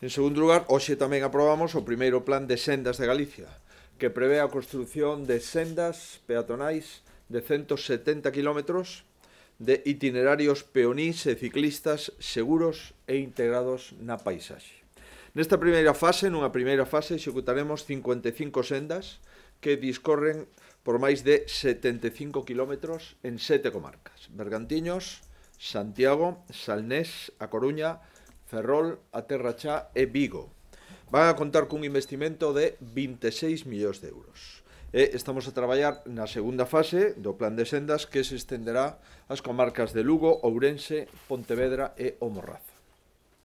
En segundo lugar, hoxe tamén aprobamos o primeiro plan de sendas de Galicia, que prevé a construción de sendas peatonais de 170 km de itinerarios peonís e ciclistas seguros e integrados na paisaxe. Nesta primeira fase, nunha primeira fase, executaremos 55 sendas que discorren por máis de 75 km en sete comarcas. Bergantiños, Santiago, Salnés, A Coruña, Ferrol, a Terrachá e Vigo. Van a contar cun investimento de 26 millóns de euros. E estamos a traballar na segunda fase do plan de sendas que se estenderá ás comarcas de Lugo, Ourense, Pontevedra e O Morrazo.